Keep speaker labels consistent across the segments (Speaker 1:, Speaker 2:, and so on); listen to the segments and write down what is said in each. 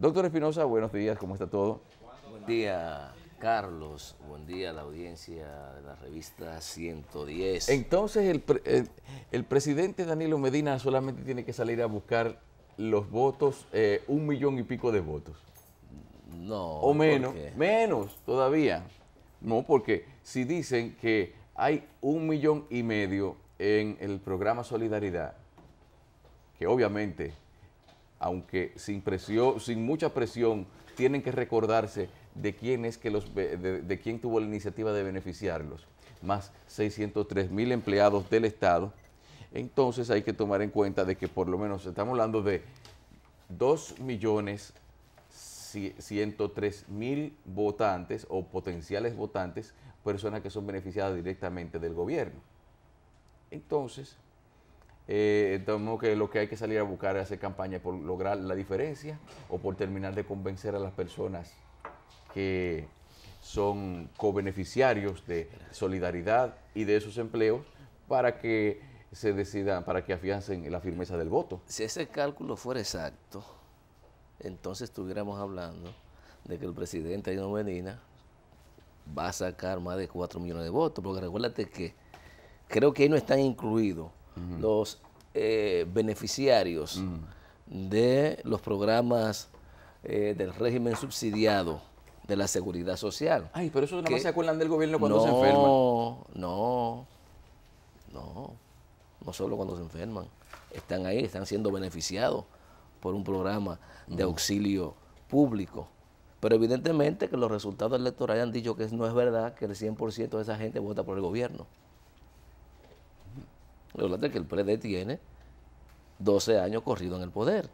Speaker 1: Doctor Espinosa, buenos días, ¿cómo está todo?
Speaker 2: Buen día, Carlos. Buen día a la audiencia de la revista 110.
Speaker 1: Entonces, el, presidente Danilo Medina solamente tiene que salir a buscar los votos, eh, un millón y pico de votos. No. O menos, menos todavía. No, porque si dicen que hay un millón y medio en el programa Solidaridad, que obviamente aunque sin, presión, sin mucha presión, tienen que recordarse de quién es que los de, quién tuvo la iniciativa de beneficiarlos, más 603 mil empleados del Estado. Entonces hay que tomar en cuenta de que por lo menos estamos hablando de 2 millones 103 mil votantes o potenciales votantes, personas que son beneficiadas directamente del gobierno. Entonces, eh, entonces, lo que hay que salir a buscar es hacer campaña por lograr la diferencia o por terminar de convencer a las personas que son co-beneficiarios de solidaridad y de esos empleos para que se decidan,
Speaker 2: para que afiancen la firmeza del voto. Si ese cálculo fuera exacto, entonces estuviéramos hablando de que el presidente Aino Medina va a sacar más de 4 millones de votos, porque recuérdate que creo que ahí no están incluidos los eh, beneficiarios mm. de los programas eh, del régimen subsidiado de la seguridad social. Ay, pero eso no se acuerdan
Speaker 1: del gobierno cuando se enferman. No,
Speaker 2: no, no, no solo cuando se enferman. Están ahí, están siendo beneficiados por un programa de auxilio público. Pero evidentemente que los resultados electorales han dicho que no es verdad que el 100% de esa gente vota por el gobierno. Recuerda que el PLD tiene 12 años corrido en el poder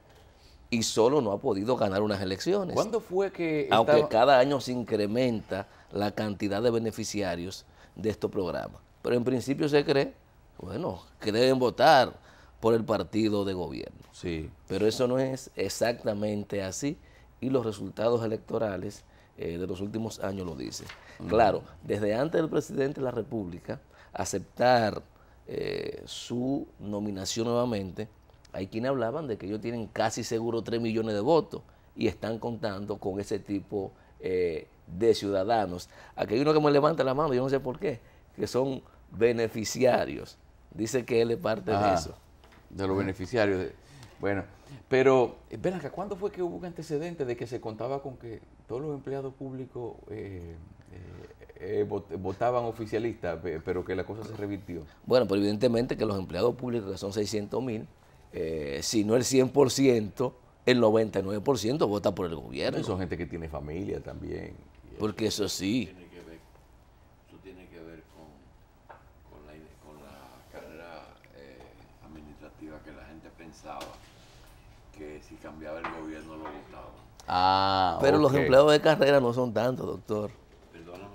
Speaker 2: y solo no ha podido ganar unas elecciones. ¿Cuándo
Speaker 1: fue que...? Aunque
Speaker 2: cada año se incrementa la cantidad de beneficiarios de estos programas. Pero en principio se cree, bueno, que deben votar por el partido de gobierno. Sí. Pero eso no es exactamente así y los resultados electorales eh, de los últimos años lo dicen. Mm. Claro, desde antes del presidente de la República aceptar eh, su nominación nuevamente, hay quienes hablaban de que ellos tienen casi seguro 3 millones de votos y están contando con ese tipo eh, de ciudadanos. Aquí hay uno que me levanta la mano, yo no sé por qué, que son beneficiarios. Dice que él es parte de
Speaker 1: eso. De los beneficiarios. Bueno, pero eh, ¿cuándo fue que hubo un antecedente de que se contaba con que todos los empleados públicos eh, votaban oficialistas, pero que la cosa se revirtió.
Speaker 2: Bueno, pero evidentemente que los empleados públicos, son 600 mil, eh, si no el 100%, el 99% vota por el gobierno. son gente que tiene familia también. Porque eso sí.
Speaker 3: eso tiene que ver con, la, carrera eh, administrativa que la gente pensaba que si cambiaba el gobierno lo votaban.
Speaker 2: Ah, ah pero los empleados de carrera no son tantos, doctor.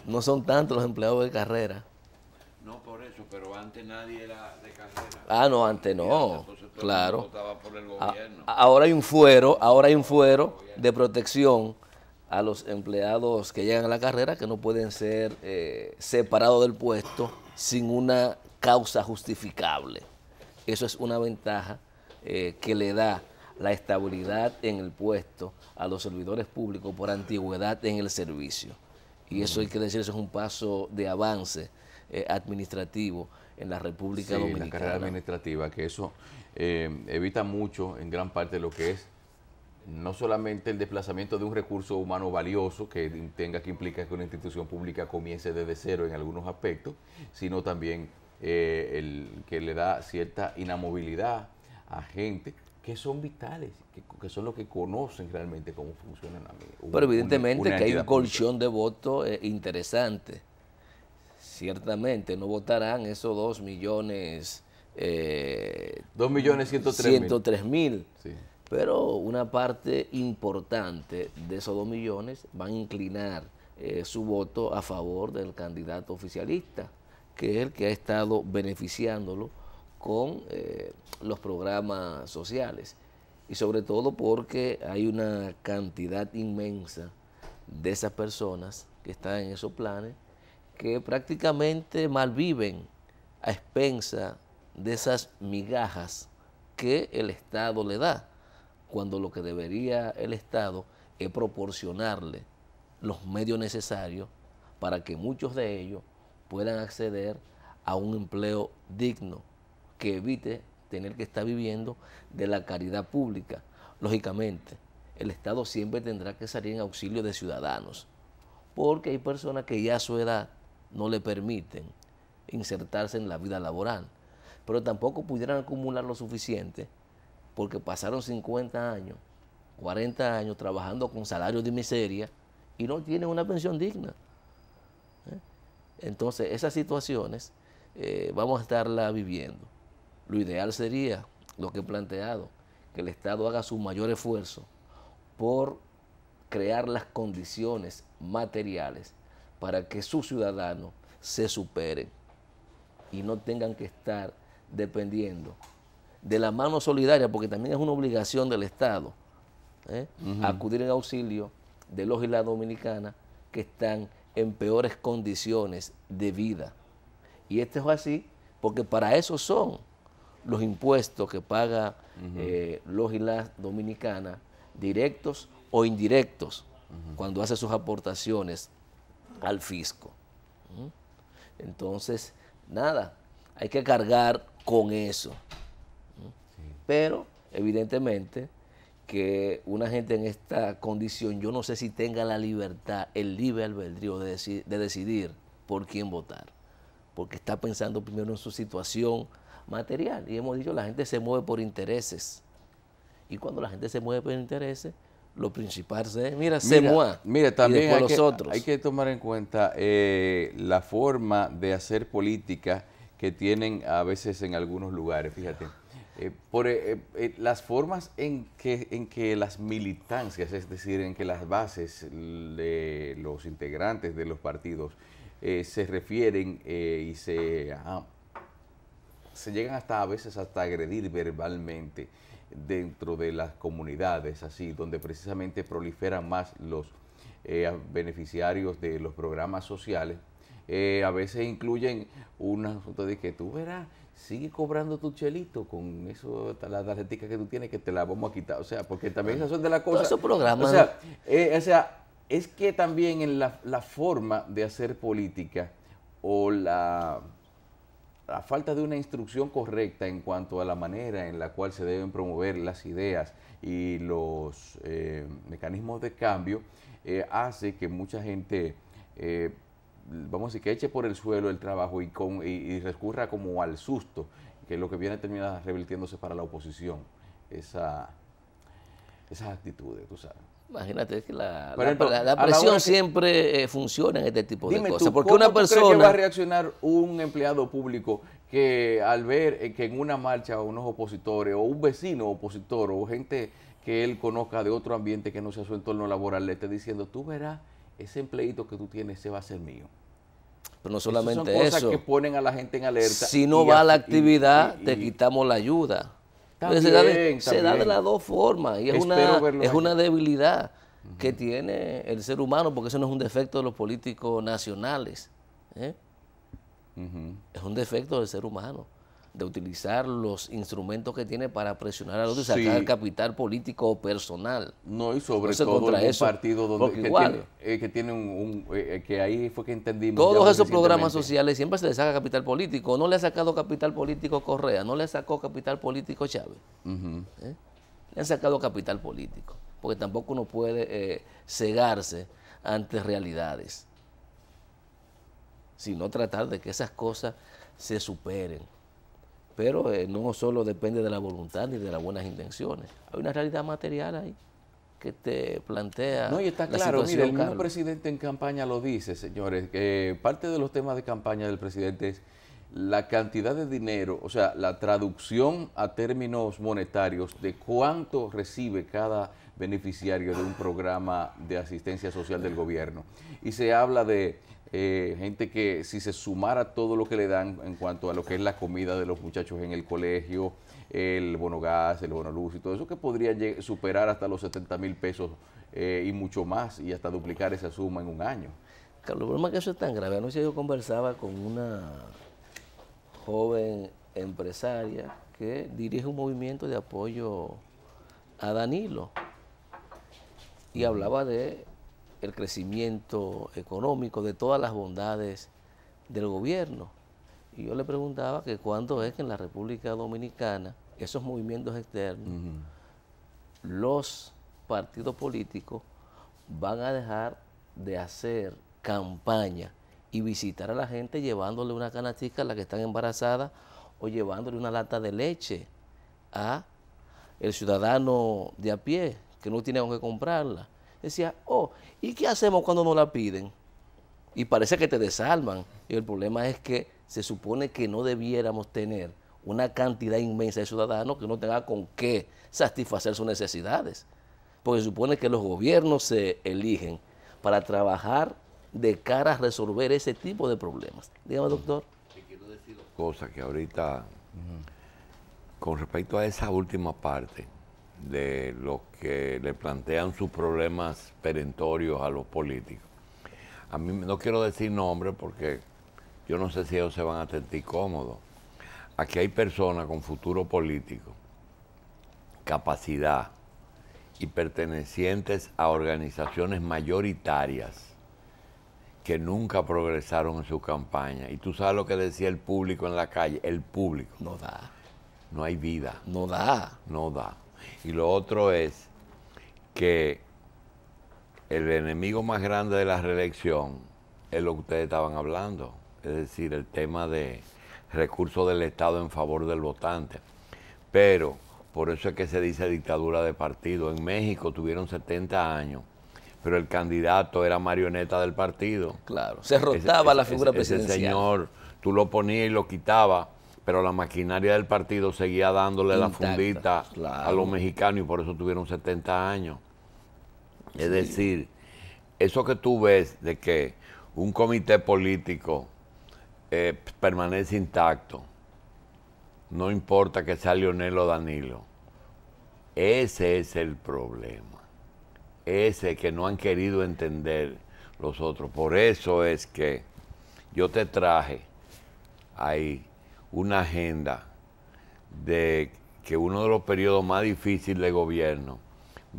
Speaker 2: No son tantos los empleados de carrera.
Speaker 3: No, por eso, pero antes nadie era de carrera.
Speaker 2: Ah, no, antes no. claro. Ahora hay un fuero, ahora hay un fuero de protección a los empleados que llegan a la carrera que no pueden ser eh, separados del puesto sin una causa justificable. Eso es una ventaja eh, que le da la estabilidad en el puesto a los servidores públicos por antigüedad en el servicio y eso hay que decir, eso es un paso de avance eh, administrativo en la República Dominicana. La carrera administrativa,
Speaker 1: que eso eh, evita mucho en gran parte lo que es no solamente el desplazamiento de un recurso humano valioso que tenga que implicar que una institución pública comience desde cero en algunos aspectos, sino también eh, el que le da cierta inamovilidad a gente que son vitales, que, son los que conocen realmente
Speaker 2: cómo funcionan la media. Pero evidentemente que hay un colchón de votos eh, interesante. Ciertamente, no votarán esos 2 millones... 2 eh, millones 103 mil. Pero una parte importante de esos 2 millones van a inclinar eh, su voto a favor del candidato oficialista, que es el que ha estado beneficiándolo con eh, los programas sociales. Y sobre todo porque hay una cantidad inmensa de esas personas que están en esos planes que prácticamente malviven a expensa de esas migajas que el Estado le da, cuando lo que debería el Estado es proporcionarle los medios necesarios para que muchos de ellos puedan acceder a un empleo digno que evite tener que estar viviendo de la caridad pública. Lógicamente, el Estado siempre tendrá que salir en auxilio de ciudadanos, porque hay personas que ya a su edad no le permiten insertarse en la vida laboral, pero tampoco pudieran acumular lo suficiente, porque pasaron 50 años, 40 años trabajando con salarios de miseria y no tienen una pensión digna. ¿eh? Entonces, esas situaciones eh, vamos a estarla viviendo. Lo ideal sería, lo que he planteado, que el Estado haga su mayor esfuerzo por crear las condiciones materiales para que sus ciudadanos se superen y no tengan que estar dependiendo de la mano solidaria, porque también es una obligación del Estado ¿eh? acudir en auxilio de los y las dominicanas que están en peores condiciones de vida. Y esto es así porque para eso son los impuestos que paga eh, los y las dominicanas, directos o indirectos, cuando hace sus aportaciones al fisco. ¿Mm? Entonces, nada, hay que cargar con eso. ¿Mm? Pero, evidentemente, que una gente en esta condición, yo no sé si tenga la libertad, el libre albedrío de, de decidir por quién votar, porque está pensando primero en su situación, material. Y hemos dicho, la gente se mueve por intereses. Y cuando la gente se mueve por intereses, lo principal es, mira, se mueve. Mira, también hay, los que,
Speaker 1: hay que tomar en cuenta eh, la forma de hacer política que tienen a veces en algunos lugares, fíjate. Eh, por eh, las formas en que, en que las militancias, es decir, en que las bases de los integrantes de los partidos se refieren y se ah, se llegan hasta a veces hasta agredir verbalmente dentro de las comunidades, así, donde precisamente proliferan más los eh, beneficiarios de los programas sociales, eh, a veces incluyen un asunto de que tú verás, sigue cobrando tu chelito con eso, la tarjetita que tú tienes que te la vamos a quitar. O sea, porque también esas son de las cosas. programas. O sea, eh, o sea, es que también en la forma de hacer política o la la falta de una instrucción correcta en cuanto a la manera en la cual se deben promover las ideas y los eh, mecanismos de cambio, eh, hace que mucha gente, eh, vamos a decir, que eche por el suelo el trabajo y, con, y, recurra como al susto, que es lo que viene termina revirtiéndose para la oposición, esa, esas actitudes, tú sabes.
Speaker 2: Imagínate, que la, presión siempre eh, funciona en este tipo de cosas. porque una persona. que va a
Speaker 1: reaccionar un empleado público que al ver eh, que en una marcha unos opositores o un vecino opositor o gente que él conozca de otro ambiente que no sea su entorno laboral le esté diciendo, tú verás, ese empleito que tú tienes, se va a ser mío?
Speaker 2: Pero no
Speaker 3: solamente eso. son cosas que ponen a la gente en alerta. Si
Speaker 1: no va a la actividad, te
Speaker 2: quitamos la ayuda se da, de, las dos formas y es, una, debilidad que tiene el ser humano porque eso no es un defecto de los políticos nacionales. ¿eh? Es un defecto del ser humano de utilizar los instrumentos que tiene para presionar al otro y sacar capital político personal. No, y sobre todo en partido donde que, igual, tiene,
Speaker 1: eh, que tiene, un, eh, que ahí fue que entendimos. Todos esos programas
Speaker 2: sociales siempre se le saca capital político. No le ha sacado capital político Correa, no le sacó capital político Chávez. ¿Eh? Le han sacado capital político, porque tampoco uno puede cegarse ante realidades, sino tratar de que esas cosas se superen. Pero eh, no solo depende de la voluntad ni de las buenas intenciones. Hay una realidad material ahí que te plantea. No, y está claro, mire, el mismo
Speaker 1: presidente en campaña lo dice, señores, que parte de los temas de campaña del presidente es la cantidad de dinero, o sea, la traducción a términos monetarios de cuánto recibe cada beneficiario de un programa de asistencia social del gobierno. Y se habla de eh, gente que si se sumara todo lo que le dan en cuanto a lo que es la comida de los muchachos en el colegio, el bono gas, el bono luz y todo eso, que podría superar hasta los 70 mil pesos
Speaker 2: eh, y mucho más, y hasta duplicar esa suma en un año. Carlos, el problema es que eso es tan grave. Anoche yo conversaba con una joven empresaria que dirige un movimiento de apoyo a Danilo y hablaba de el crecimiento económico, de todas las bondades del gobierno. Y yo le preguntaba que cuándo es que en la República Dominicana esos movimientos externos, los partidos políticos van a dejar de hacer campaña y visitar a la gente llevándole una canastica a la que están embarazadas o llevándole una lata de leche a el ciudadano de a pie que no teníamos que comprarla. Decía, oh, ¿y qué hacemos cuando no la piden? Y parece que te desalman. Y el problema es que se supone que no debiéramos tener una cantidad inmensa de ciudadanos que no tenga con qué satisfacer sus necesidades. Porque se supone que los gobiernos se eligen para trabajar de cara a resolver ese tipo de problemas.
Speaker 3: Dígame, doctor. quiero decir dos cosas que ahorita, con respecto a esa última parte, de los que le plantean sus problemas perentorios a los políticos. A mí no quiero decir nombre porque yo no sé si ellos se van a sentir cómodos. Aquí hay personas con futuro político, capacidad y pertenecientes a organizaciones mayoritarias que nunca progresaron en su campaña. Y tú sabes lo que decía el público en la calle, el público. No da. No hay vida. No da. No da. Y lo otro es que el enemigo más grande de la reelección es lo que ustedes estaban hablando, es decir, el tema de recursos del Estado en favor del votante. Pero por eso es que se dice dictadura de partido. En México tuvieron 70 años, pero el candidato era marioneta del partido. Claro, se rotaba la figura presidencial. El señor, tú lo ponías y lo quitaba pero la maquinaria del partido seguía dándole la fundita a los mexicanos y por eso tuvieron 70 años. Es decir, eso que tú ves de que un comité político eh, permanece intacto, no importa que sea Lionel o Danilo, ese es el problema, ese que no han querido entender los otros. Por eso es que yo te traje ahí una agenda de que uno de los periodos más difíciles de gobierno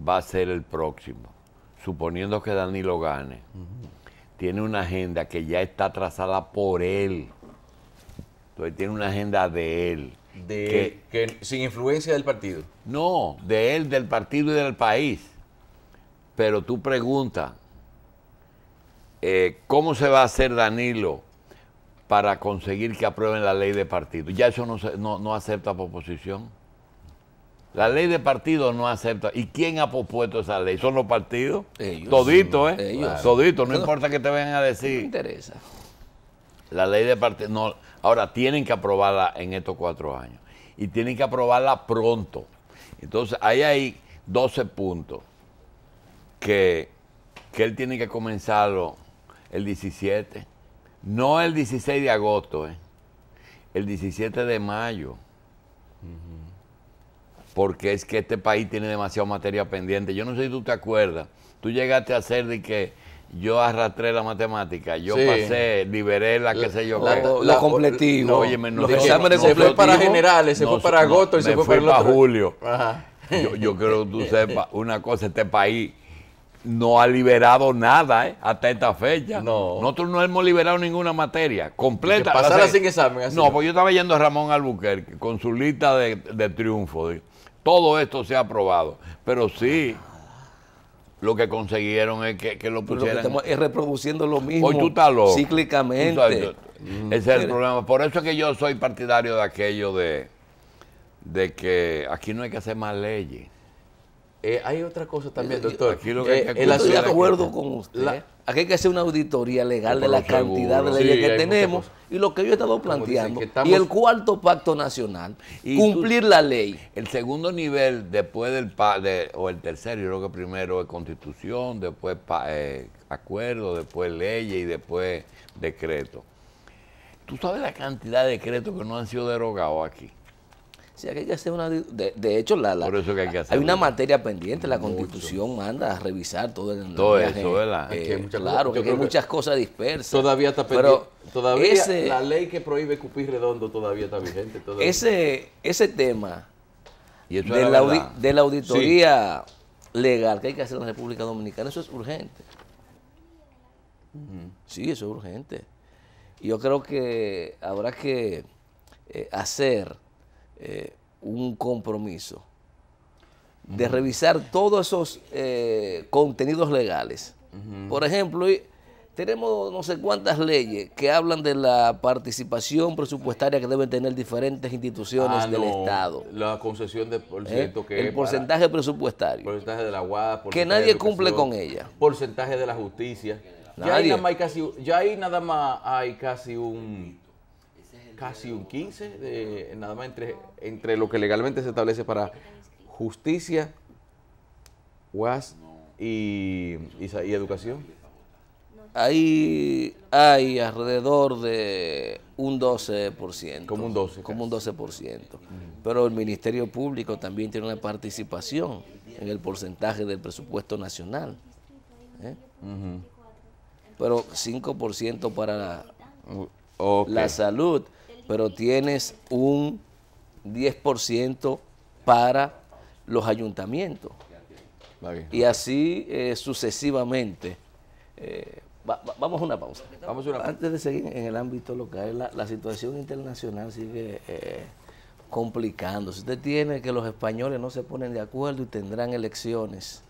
Speaker 3: va a ser el próximo, suponiendo que Danilo gane, tiene una agenda que ya está trazada por él. Entonces tiene una agenda de él. De,
Speaker 1: que, sin influencia del partido.
Speaker 3: No, de él, del partido y del país. Pero tú preguntas, eh, ¿cómo se va a hacer Danilo para conseguir que aprueben la ley de partido. Ya eso no, acepta proposición? oposición. La ley de partido no acepta. ¿Y quién ha propuesto esa ley? ¿Son los partidos? Ellos, Todito, ¿eh? Ellos. Todito, no importa que te vengan a decir. No me interesa. La ley de partido. No. Ahora, tienen que aprobarla en estos cuatro años. Y tienen que aprobarla pronto. Entonces, ahí hay 12 puntos que, que él tiene que comenzarlo el 17 no el 16 de agosto, eh. el 17 de mayo. Porque es que este país tiene demasiada materia pendiente. Yo no sé si tú te acuerdas. Tú llegaste a hacer de que yo arrastré la matemática, yo pasé, liberé la que sé yo. La, completí. oye, los exámenes se fue para generales, se fue para agosto y se fue para, julio. Yo, yo creo que tú sepas una cosa, este país no ha liberado nada ¿eh? hasta esta fecha. No. Nosotros no hemos liberado ninguna materia completa. Pasar sin examen. Así no, pues yo estaba yendo a Ramón Albuquerque con su lista de, triunfo. Todo esto se ha aprobado. Pero sí, lo que consiguieron es que, lo pusieran. es
Speaker 2: reproduciendo lo mismo. Cíclicamente.
Speaker 3: Ese es el problema. Por eso es que yo soy partidario de aquello de, de que aquí no hay que hacer más leyes
Speaker 1: eh, hay otra cosa también, doctor. Eh,
Speaker 3: estoy de acuerdo
Speaker 2: con usted.
Speaker 3: aquí hay que hacer una auditoría legal de la cantidad de leyes que tenemos
Speaker 2: y lo que yo he estado planteando. Y el
Speaker 3: cuarto pacto nacional, cumplir la ley. El segundo nivel, después del o el tercero, yo creo que primero es constitución, después eh, acuerdo, después leyes y después decreto. Tú sabes la cantidad de decretos que no han sido derogados aquí
Speaker 2: hay que hacer una. De, hecho, la, hay, una materia pendiente. La Constitución manda a revisar todo el. eso, eh, claro, que hay muchas cosas dispersas. Todavía está pendiente. Pero todavía la
Speaker 1: ley que prohíbe cupir redondo todavía está vigente.
Speaker 2: Ese, ese tema de, la auditoría legal que hay que hacer en la República Dominicana, eso es urgente. Sí, eso es urgente. Yo creo que habrá que eh, hacer eh, un compromiso de revisar todos esos eh, contenidos legales. Por ejemplo, tenemos no sé cuántas leyes que hablan de la participación presupuestaria que deben tener diferentes instituciones ah, del Estado.
Speaker 1: La concesión de por ¿Eh? ciento que El porcentaje
Speaker 2: presupuestario.
Speaker 1: Porcentaje de la que nadie cumple con ella. Porcentaje de la justicia. Ya, ya ahí nada más hay casi un casi un 15, de, nada más entre, entre lo que legalmente se establece para justicia, UAS y,
Speaker 2: educación. Ahí hay alrededor de un 12%. Como un 12%. Como un Pero el Ministerio Público también tiene una participación en el porcentaje del presupuesto nacional. ¿eh? Pero 5% para la salud pero tienes un 10% para los ayuntamientos. Y así eh, sucesivamente. Eh, vamos a una pausa. Antes de seguir en el ámbito local, la, situación internacional sigue complicando eh, complicándose. Usted tiene que los españoles no se ponen de acuerdo y tendrán elecciones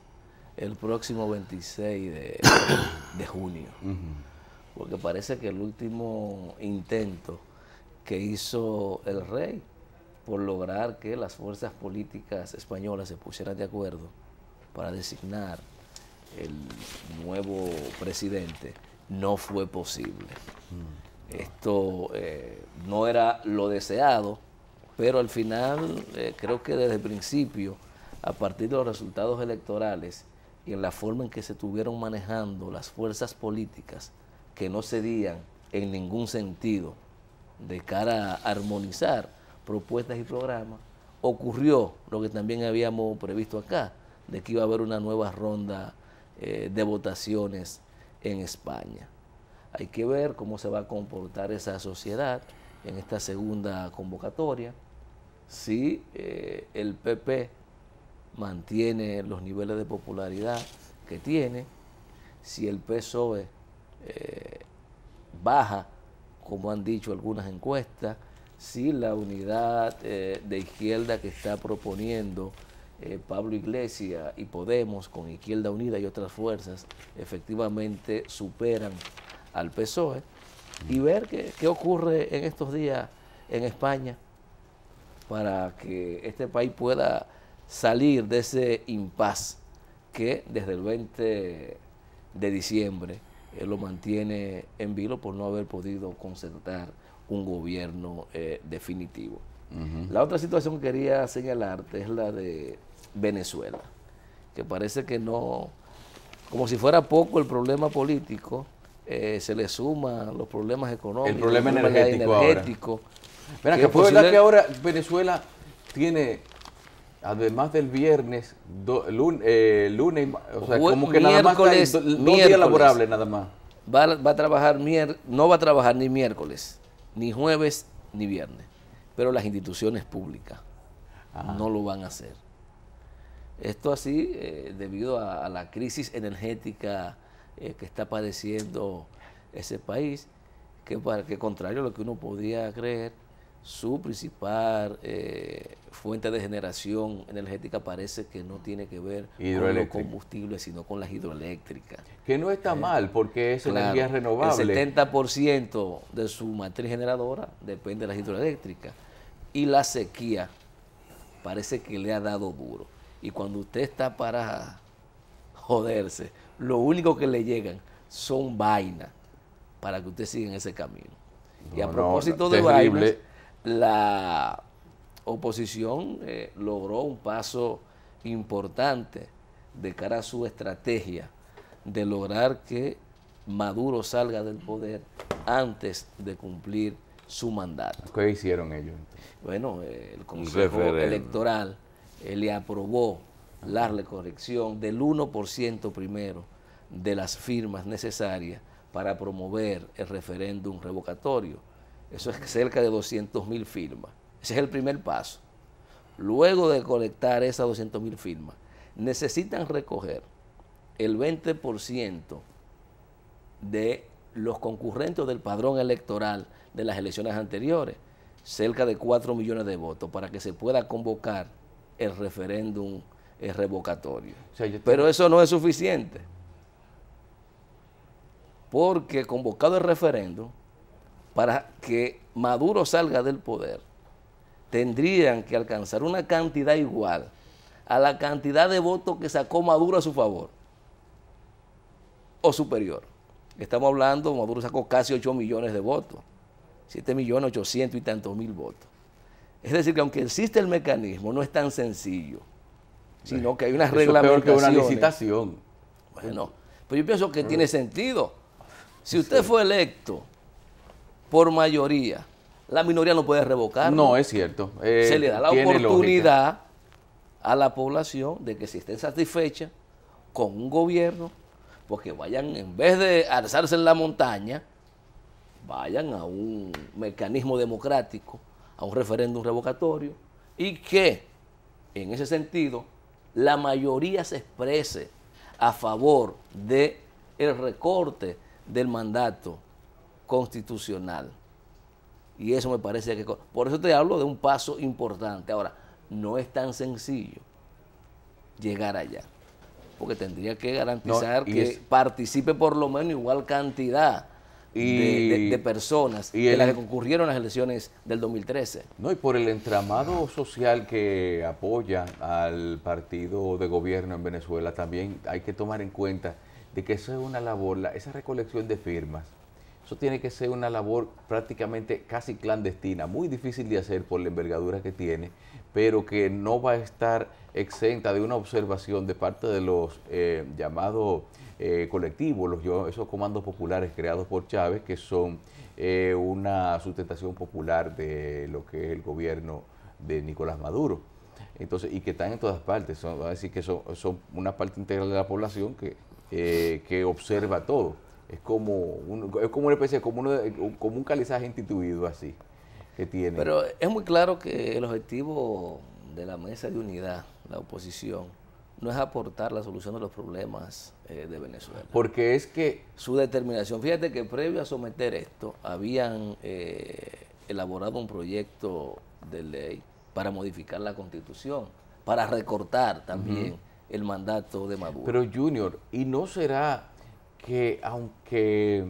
Speaker 2: el próximo 26 de, junio. Porque parece que el último intento que hizo el rey por lograr que las fuerzas políticas españolas se pusieran de acuerdo para designar el nuevo presidente, no fue posible. Mm. Esto eh, no era lo deseado, pero al final eh, creo que desde el principio, a partir de los resultados electorales y en la forma en que se estuvieron manejando las fuerzas políticas que no cedían en ningún sentido de cara a armonizar propuestas y programas, ocurrió lo que también habíamos previsto acá, de que iba a haber una nueva ronda eh, de votaciones en España. Hay que ver cómo se va a comportar esa sociedad en esta segunda convocatoria, si eh, el PP mantiene los niveles de popularidad que tiene, si el PSOE eh, baja como han dicho algunas encuestas, si la unidad eh, de izquierda que está proponiendo eh, Pablo Iglesias y Podemos con Izquierda Unida y otras fuerzas efectivamente superan al PSOE y ver qué, qué ocurre en estos días en España para que este país pueda salir de ese impas que desde el 20 de diciembre lo mantiene en vilo por no haber podido concertar un gobierno eh, definitivo. La otra situación que quería señalarte es la de Venezuela, que parece que no, como si fuera poco el problema político, eh, se le suman los problemas económicos, el problema energético. que, que
Speaker 1: ahora Venezuela tiene además del viernes, eh, lunes, o sea, como que nada más dos laborables nada más.
Speaker 2: Va, a trabajar, mier, no va a trabajar ni miércoles, ni jueves, ni viernes, pero las instituciones públicas ah. no lo van a hacer. Esto así eh, debido a, la crisis energética eh, que está padeciendo ese país, que, para, que contrario a lo que uno podía creer, su principal eh, fuente de generación energética parece que no tiene que ver con los combustibles, sino con las hidroeléctricas. Que no está eh, mal, porque es energía renovable. El 70% de su matriz generadora depende de las hidroeléctricas. Y la sequía parece que le ha dado duro. Y cuando usted está para joderse, lo único que le llegan son vainas para que usted siga en ese camino. y a propósito de vainas la oposición eh, logró un paso importante de cara a su estrategia de lograr que Maduro salga del poder antes de cumplir su mandato. ¿Qué hicieron ellos? Bueno, eh, el Consejo Electoral le aprobó la recorrección del 1% primero de las firmas necesarias para promover el referéndum revocatorio eso es cerca de 200 mil firmas. Ese es el primer paso. Luego de colectar esas 200 mil firmas, necesitan recoger el 20% de los concurrentes del padrón electoral de las elecciones anteriores, cerca de 4 millones de votos, para que se pueda convocar el referéndum revocatorio. Pero eso no es suficiente, porque convocado el referéndum, para que Maduro salga del poder, tendrían que alcanzar una cantidad igual a la cantidad de votos que sacó Maduro a su favor o superior. Estamos hablando, Maduro sacó casi 8 millones de votos, 7 millones 800 y tantos mil votos. Es decir, que aunque existe el mecanismo, no es tan sencillo, sino que hay unas regla peor que una
Speaker 1: licitación.
Speaker 2: Bueno, pero yo pienso que tiene sentido. Si usted fue electo por mayoría, la minoría no puede revocar. No, es
Speaker 1: cierto. se le eh, da la oportunidad
Speaker 2: a la población de que si estén satisfecha con un gobierno, porque vayan, en vez de alzarse en la montaña, vayan a un mecanismo democrático, a un referéndum revocatorio, y que en ese sentido la mayoría se exprese a favor del recorte del mandato constitucional. Y eso me parece que... Por eso te hablo de un paso importante. Ahora, no es tan sencillo llegar allá, porque tendría que garantizar que participe por lo menos igual cantidad
Speaker 3: de,
Speaker 2: personas y las que concurrieron a las elecciones del 2013. No, y por el entramado social que
Speaker 1: apoya al partido de gobierno en Venezuela, también hay que tomar en cuenta de que eso es una labor, esa recolección de firmas tiene que ser una labor prácticamente casi clandestina, muy difícil de hacer por la envergadura que tiene, pero que no va a estar exenta de una observación de parte de los eh, llamados eh, colectivos, esos comandos populares creados por Chávez, que son eh, una sustentación popular de lo que es el gobierno de Nicolás Maduro. Entonces, y que están en todas partes, son, decir que son, son una parte integral de la población que, que observa todo. Es como, un, es como una especie, como, uno, como un calizaje instituido así que tiene. Pero
Speaker 2: es muy claro que el objetivo de la mesa de unidad, la oposición, no es aportar la solución de los problemas eh, de Venezuela. Porque es que... Su determinación. Fíjate que previo a someter esto, habían eh, elaborado un proyecto de ley para modificar la constitución, para recortar también el mandato de Maduro.
Speaker 1: Pero Junior, ¿y no será que aunque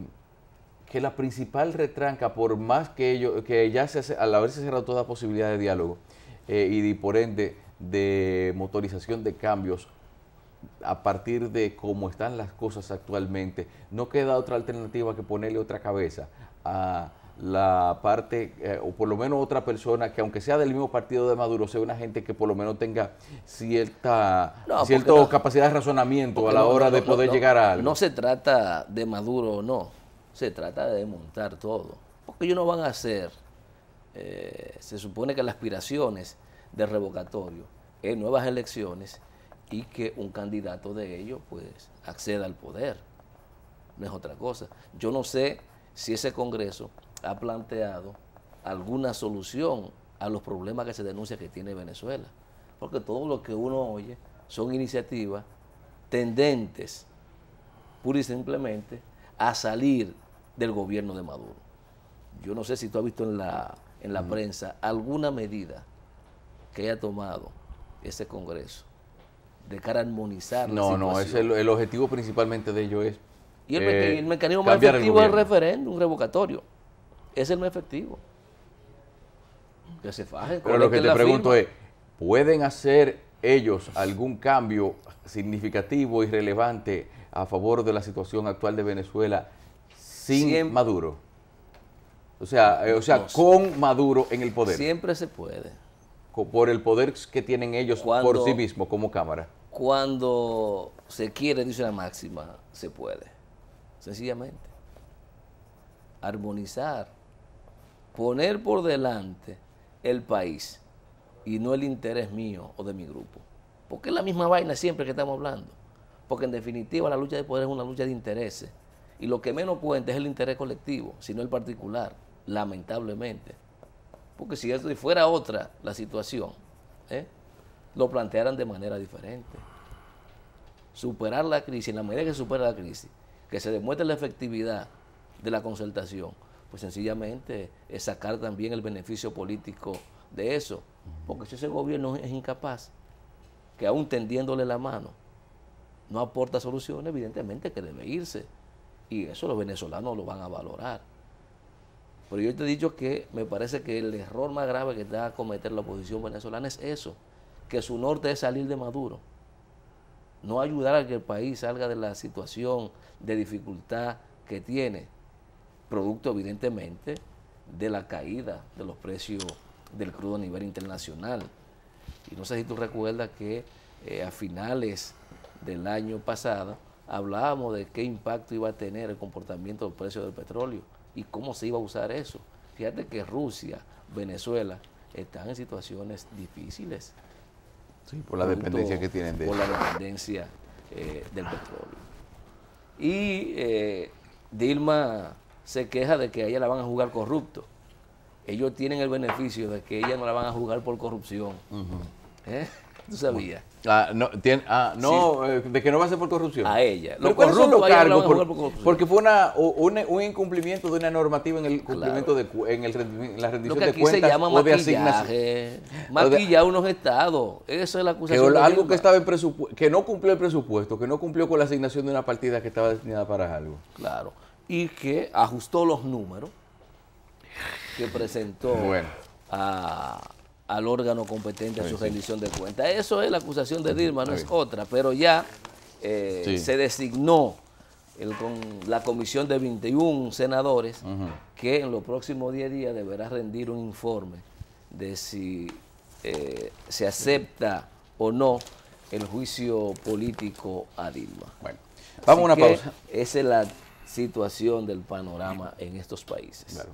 Speaker 1: que la principal retranca, por más que ello que ya se hace, al haberse cerrado toda posibilidad de diálogo eh, y por ende de motorización de cambios a partir de cómo están las cosas actualmente, no queda otra alternativa que ponerle otra cabeza a la parte, eh, o por lo menos otra persona que aunque sea del mismo partido de Maduro, sea una gente que por lo menos tenga
Speaker 2: cierta, capacidad
Speaker 1: de razonamiento a la hora de poder llegar a algo. No se
Speaker 2: trata de Maduro o no, se trata de desmontar todo, porque ellos no van a hacer, eh, se supone que las aspiraciones de revocatorio en nuevas elecciones y que un candidato de ellos pues acceda al poder, no es otra cosa. Yo no sé si ese Congreso ha planteado alguna solución a los problemas que se denuncia que tiene Venezuela. Porque todo lo que uno oye son iniciativas tendentes, pura y simplemente, a salir del gobierno de Maduro. Yo no sé si tú has visto en la, en la prensa alguna medida que haya tomado ese Congreso de cara a armonizar no, la No, es el,
Speaker 1: objetivo principalmente de ello es... Y el, eh, el mecanismo más efectivo es el
Speaker 2: referéndum, un revocatorio es el más efectivo. Que se faje. Pero lo que te pregunto
Speaker 1: es, ¿pueden hacer ellos algún cambio significativo y relevante a favor de la situación actual de Venezuela sin Maduro? O sea, eh, o sea,
Speaker 2: con Maduro en el poder.
Speaker 1: Siempre se puede. Por el poder que tienen
Speaker 2: ellos por sí
Speaker 1: mismos como Cámara.
Speaker 2: Cuando se quiere, dice la máxima, se puede. Sencillamente. Armonizar poner por delante el país y no el interés mío o de mi grupo. Porque es la misma vaina siempre que estamos hablando. Porque en definitiva la lucha de poder es una lucha de intereses. Y lo que menos cuenta es el interés colectivo, sino el particular, lamentablemente. Porque si esto fuera otra la situación, ¿eh? lo plantearan de manera diferente. Superar la crisis, en la medida que supera la crisis, que se demuestre la efectividad de la concertación, pues sencillamente es sacar también el beneficio político de eso. Porque si ese gobierno es incapaz, que aún tendiéndole la mano, no aporta soluciones, evidentemente que debe irse. Y eso los venezolanos lo van a valorar. Pero yo te he dicho que me parece que el error más grave que está a cometer la oposición venezolana es eso, que su norte es salir de Maduro, no ayudar a que el país salga de la situación de dificultad que tiene, producto evidentemente de la caída de los precios del crudo a nivel internacional. Y no sé si tú recuerdas que eh, a finales del año pasado hablábamos de qué impacto iba a tener el comportamiento del precio del petróleo y cómo se iba a usar eso. Fíjate que Rusia, Venezuela están en situaciones difíciles. Sí, por la dependencia que tienen de Por la dependencia eh, del petróleo. Y eh, Dilma se queja de que a ella la van a jugar corrupto. Ellos tienen el beneficio de que ella no la van a jugar por corrupción. ¿Eh? ¿Tú sabías?
Speaker 1: Ah, no, ah,
Speaker 2: eh, de que no va a ser por corrupción. A ella. lo corrupto
Speaker 1: cargos por, por porque fue una, un incumplimiento de una normativa en el cumplimiento de
Speaker 2: en, el, la rendición aquí de cuentas se llama o de asignación. unos estados. Eso es la acusación. Que, algo que
Speaker 1: estaba en que no cumplió el presupuesto, que no cumplió con la asignación de una partida
Speaker 2: que estaba destinada para algo. Claro y que ajustó los números que presentó al órgano competente a su rendición de cuenta. Eso es la acusación de Dilma, no es otra, pero ya eh, se designó la comisión de 21 senadores que en los próximos 10 días deberá rendir un informe de si eh, se acepta o no el juicio político a Dilma. Bueno, vamos a una pausa. Esa es la situación del panorama en estos países.